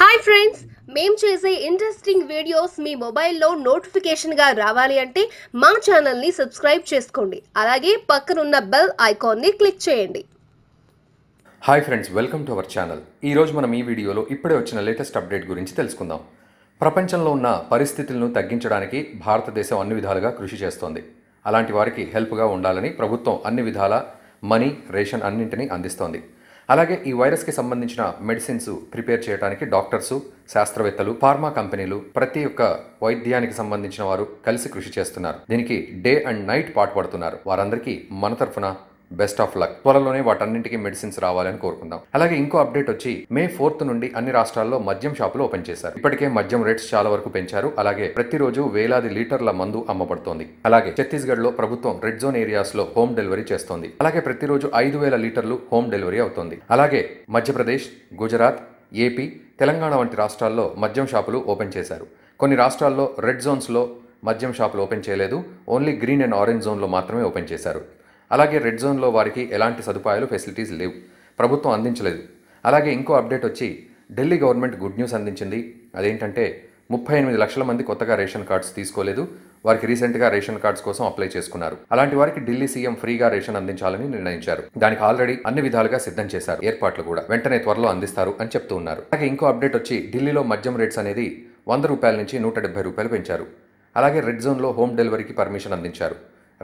hi friends మేము చేసే interesting videos మీ మొబైల్లో నోటిఫికేషన్గా రావాలి అంటే మా ఛానల్ని సబ్స్క్రైబ్ చేసుకోండి అలాగే పక్కనున్న బెల్ ఐకాన్ని క్లిక్ చేయండి hi friends welcome to our channel ఈరోజు మనం ఈ వీడియోలో ఇప్పుడే వచ్చిన లేటెస్ట్ అప్డేట్ గురించి తెలుసుకుందాం ప్రపంచంలో ఉన్న పరిస్థితులను తగ్గించడానికి భారతదేశం అన్ని విధాలుగా కృషి చేస్తోంది అలాంటి వారికి హెల్ప్గా ఉండాలని ప్రభుత్వం అన్ని విధాల మనీ రేషన్ అన్నింటినీ అందిస్తోంది అలాగే ఈ వైరస్కి సంబంధించిన మెడిసిన్స్ ప్రిపేర్ చేయడానికి డాక్టర్సు శాస్త్రవేత్తలు ఫార్మా కంపెనీలు ప్రతి ఒక్క వైద్యానికి సంబంధించిన వారు కలిసి కృషి చేస్తున్నారు దీనికి డే అండ్ నైట్ పాటుపడుతున్నారు వారందరికీ మన తరఫున బెస్ట్ ఆఫ్ లక్ త్వరలోనే వాటన్నింటికి మెడిసిన్స్ రావాలని కోరుకుందాం అలాగే ఇంకో అప్డేట్ వచ్చి మే ఫోర్త్ నుండి అన్ని రాష్ట్రాల్లో మద్యం షాపులు ఓపెన్ చేశారు ఇప్పటికే మద్యం రేట్స్ చాలా వరకు పెంచారు అలాగే ప్రతిరోజు వేలాది లీటర్ల మందు అమ్మబడుతోంది అలాగే ఛత్తీస్గఢ్ లో ప్రభుత్వం రెడ్ జోన్ ఏరియాస్ లో హోమ్ డెలివరీ చేస్తోంది అలాగే ప్రతిరోజు ఐదు వేల లీటర్లు హోమ్ డెలివరీ అవుతోంది అలాగే మధ్యప్రదేశ్ గుజరాత్ ఏపీ తెలంగాణ వంటి రాష్ట్రాల్లో మద్యం షాపులు ఓపెన్ చేశారు కొన్ని రాష్ట్రాల్లో రెడ్ జోన్స్లో మద్యం షాపులు ఓపెన్ చేయలేదు ఓన్లీ గ్రీన్ అండ్ ఆరెంజ్ జోన్లో మాత్రమే ఓపెన్ చేశారు అలాగే రెడ్ జోన్లో వారికి ఎలాంటి సదుపాయాలు ఫెసిలిటీస్ లేవు ప్రభుత్వం అందించలేదు అలాగే ఇంకో అప్డేట్ వచ్చి ఢిల్లీ గవర్నమెంట్ గుడ్ న్యూస్ అందించింది అదేంటంటే ముప్పై ఎనిమిది లక్షల మంది కొత్తగా రేషన్ కార్డ్స్ తీసుకోలేదు వారికి రీసెంట్గా రేషన్ కార్డ్స్ కోసం అప్లై చేసుకున్నారు అలాంటి వారికి ఢిల్లీ సీఎం ఫ్రీగా రేషన్ అందించాలని నిర్ణయించారు దానికి ఆల్రెడీ అన్ని విధాలుగా సిద్ధం చేశారు ఏర్పాట్లు కూడా వెంటనే త్వరలో అందిస్తారు అని చెప్తూ ఉన్నారు అలాగే ఇంకో అప్డేట్ వచ్చి ఢిల్లీలో మద్యం రేట్స్ అనేది వంద రూపాయల నుంచి నూట డెబ్బై రూపాయలు పెంచారు అలాగే రెడ్ జోన్లో హోమ్ డెలివరీకి పర్మిషన్ అందించారు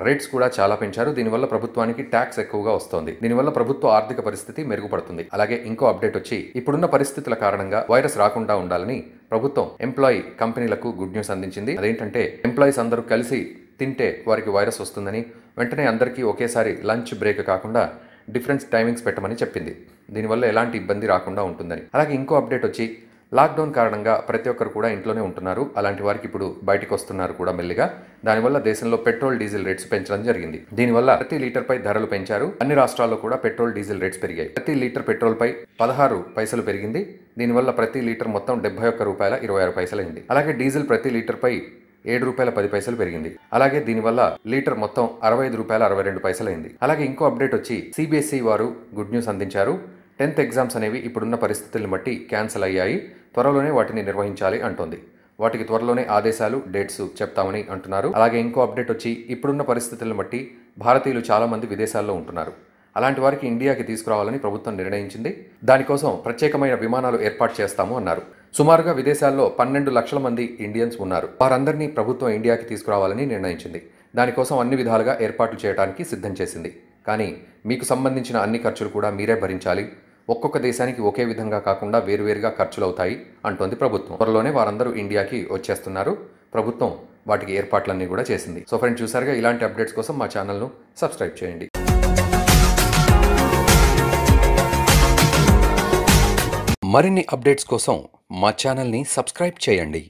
రేట్స్ కూడా చాలా పెంచారు దీనివల్ల ప్రభుత్వానికి ట్యాక్స్ ఎక్కువగా వస్తోంది దీనివల్ల ప్రభుత్వ ఆర్థిక పరిస్థితి మెరుగుపడుతుంది అలాగే ఇంకో అప్డేట్ వచ్చి ఇప్పుడున్న పరిస్థితుల కారణంగా వైరస్ రాకుండా ఉండాలని ప్రభుత్వం ఎంప్లాయీ కంపెనీలకు గుడ్ న్యూస్ అందించింది అదేంటంటే ఎంప్లాయీస్ అందరూ కలిసి తింటే వారికి వైరస్ వస్తుందని వెంటనే అందరికీ ఒకేసారి లంచ్ బ్రేక్ కాకుండా డిఫరెన్స్ టైమింగ్స్ పెట్టమని చెప్పింది దీనివల్ల ఎలాంటి ఇబ్బంది రాకుండా ఉంటుందని అలాగే ఇంకో అప్డేట్ వచ్చి లాక్డౌన్ కారణంగా ప్రతి ఒక్కరు కూడా ఇంట్లోనే ఉంటున్నారు అలాంటి వారికి ఇప్పుడు బయటకు వస్తున్నారు కూడా మెల్లిగా దానివల్ల దేశంలో పెట్రోల్ డీజిల్ రేట్స్ పెంచడం జరిగింది దీనివల్ల ప్రతి లీటర్ పై ధరలు పెంచారు అన్ని రాష్ట్రాల్లో కూడా పెట్రోల్ డీజిల్ రేట్స్ పెరిగాయి ప్రతి లీటర్ పెట్రోల్ పై పదహారు పైసలు పెరిగింది దీనివల్ల ప్రతి లీటర్ మొత్తం డెబ్బై ఒక్క రూపాయల ఇరవై ఆరు పైసలైంది అలాగే డీజిల్ ప్రతి లీటర్ పై ఏడు రూపాయల పది పైసలు పెరిగింది అలాగే దీనివల్ల లీటర్ మొత్తం అరవై ఐదు రూపాయల అరవై రెండు పైసలైంది అలాగే ఇంకో అప్డేట్ వచ్చి సిబిఎస్ఈ వారు గుడ్ న్యూస్ అందించారు టెన్త్ ఎగ్జామ్స్ అనేవి ఇప్పుడున్న పరిస్థితులను బట్టి క్యాన్సిల్ అయ్యాయి త్వరలోనే వాటిని నిర్వహించాలి అంటోంది వాటికి త్వరలోనే ఆదేశాలు డేట్స్ చెప్తామని అంటున్నారు అలాగే ఇంకో అప్డేట్ వచ్చి ఇప్పుడున్న పరిస్థితులను బట్టి భారతీయులు చాలామంది విదేశాల్లో ఉంటున్నారు అలాంటి వారికి ఇండియాకి తీసుకురావాలని ప్రభుత్వం నిర్ణయించింది దానికోసం ప్రత్యేకమైన విమానాలు ఏర్పాటు చేస్తాము అన్నారు సుమారుగా విదేశాల్లో పన్నెండు లక్షల మంది ఇండియన్స్ ఉన్నారు వారందరినీ ప్రభుత్వం ఇండియాకి తీసుకురావాలని నిర్ణయించింది దానికోసం అన్ని విధాలుగా ఏర్పాట్లు చేయడానికి సిద్ధం చేసింది కానీ మీకు సంబంధించిన అన్ని ఖర్చులు కూడా మీరే భరించాలి ఒక్కొక్క దేశానికి ఒకే విధంగా కాకుండా వేరువేరుగా ఖర్చులవుతాయి అంటోంది ప్రభుత్వం త్వరలోనే వారందరూ ఇండియాకి వచ్చేస్తున్నారు ప్రభుత్వం వాటికి ఏర్పాట్లన్నీ కూడా చేసింది సో ఫ్రెండ్స్ చూసారుగా ఇలాంటి అప్డేట్స్ కోసం మా ఛానల్ను సబ్స్క్రైబ్ చేయండి మరిన్ని అప్డేట్స్ కోసం మా ఛానల్ని సబ్స్క్రైబ్ చేయండి